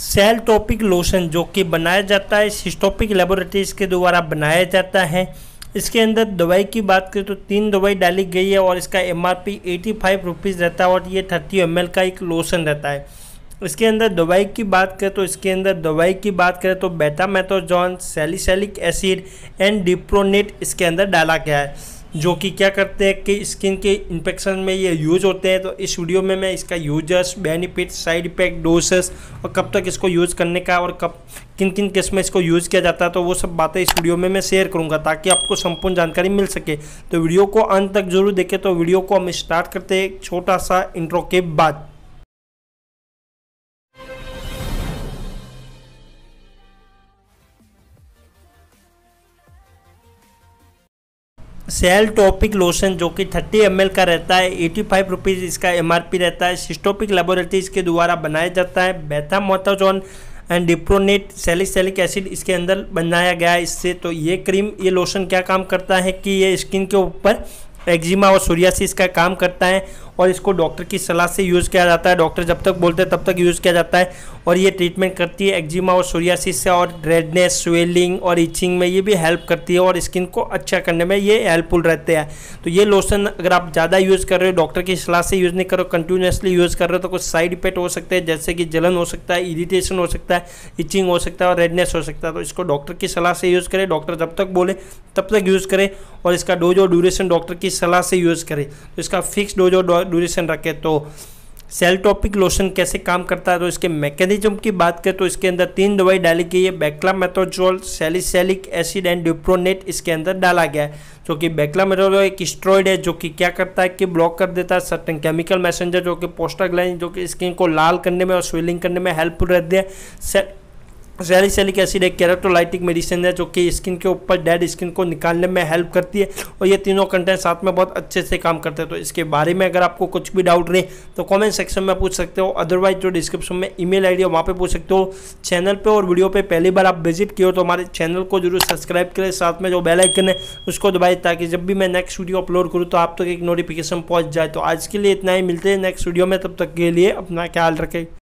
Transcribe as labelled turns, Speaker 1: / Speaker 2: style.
Speaker 1: cell topic lotion जो कि बनाया जाता है सिस्टोपिक लेबोरेटरीज के द्वारा बनाया जाता है इसके अंदर दवाई की बात करें तो तीन दवाई डाली गई है और इसका M R P eighty five rupees रहता है और ये थर्टी एम एल का एक लोशन रहता है इसके अंदर दवाई की बात करें तो इसके अंदर दवाई की बात करें तो betamethasone salicylic acid and dipropionate इसके अंदर डाला गया है जो कि क्या करते हैं कि स्किन के इन्फेक्शन में ये यूज होते हैं तो इस वीडियो में मैं इसका users benefit side effect doses और कब तक इसको यूज़ करने का और कब किन किन केस में इसको यूज़ किया जाता है तो वो सब बातें इस वीडियो में मैं शेयर करूँगा ताकि आपको संपूर्ण जानकारी मिल सके तो वीडियो को अंत तक जरूर देखें तो वीडियो को हम स्टार्ट करते हैं छोटा सा इंट्रो के बाद सेल टॉपिक लोशन जो कि 30 एम का रहता है एटी फाइव रुपीज़ इसका एम रहता है सिस्टोपिक लेबोरेटरीज के द्वारा बनाया जाता है betamethasone and dipropionate salicylic salicylic acid इसके अंदर बनाया गया है इससे तो ये क्रीम ये लोशन क्या काम करता है कि ये स्किन के ऊपर एक्जिमा और सूर्यासिस का काम करता है और इसको डॉक्टर की सलाह से यूज़ किया जाता है डॉक्टर जब तक बोलते हैं तब तक यूज़ किया जाता है और ये ट्रीटमेंट करती है एक्जिमा और सूर्यासिस से और रेडनेस स्वेलिंग और इचिंग में ये भी हेल्प करती है और स्किन को अच्छा करने में ये हेल्पफुल रहते हैं तो ये लोशन अगर आप ज़्यादा यूज़ कर रहे हो डॉक्टर की सलाह से यूज़ नहीं करो कंटिन्यूसली यूज़ कर रहे हो तो कुछ साइड इफेक्ट हो सकते हैं जैसे कि जलन हो सकता है इरीटेशन हो सकता है इचिंग हो सकता है और रेडनेस हो सकता है तो इसको डॉक्टर की सलाह से यूज़ करें डॉक्टर जब तक बोले तब तक यूज़ करें और इसका डोज और ड्यूरेशन डॉक्टर की की सलाह से यूज़ करें तो इसका फिक्स डोज और ड्यूरेशन रखें तो सेल टॉपिक लोशन कैसे काम करता है तो इसके मैकेनिज्म की बात करें तो इसके अंदर तीन दवाई डाली गई है betamethasone salicylic acid and dipropionate इसके अंदर डाला गया है जो कि बैक्ला मेथोजो एक स्ट्रॉइड है जो कि क्या करता है कि ब्लॉक कर देता है सर्टन केमिकल मैसेंजर जो कि पोस्टाग्लाइन जो कि स्किन को लाल करने में और स्वेलिंग करने में हेल्पफुल रहती है सैलिसिलिक एसिड एक कैरेक्टोलाइटिक मेडिसिन है जो कि स्किन के ऊपर डेड स्किन को निकालने में हेल्प करती है और ये तीनों कंटेंट साथ में बहुत अच्छे से काम करते हैं तो इसके बारे में अगर आपको कुछ भी डाउट रहे तो कमेंट सेक्शन में पूछ सकते हो अदरवाइज जो डिस्क्रिप्शन में ईमेल आईडी है वहाँ पे पूछ सकते हो चैनल पर और वीडियो पर पहली बार आप विजिट किए हो तो हमारे चैनल को जरूर सब्सक्राइब करें साथ में जो बेलाइकन है उसको दबाए ताकि जब भी मैं नेक्स्ट वीडियो अपलोड करूँ तो आप तक एक नोटिफिकेशन पहुँच जाए तो आज के लिए इतना ही मिलते हैं नेक्स्ट वीडियो में तब तक के लिए अपना ख्याल रखें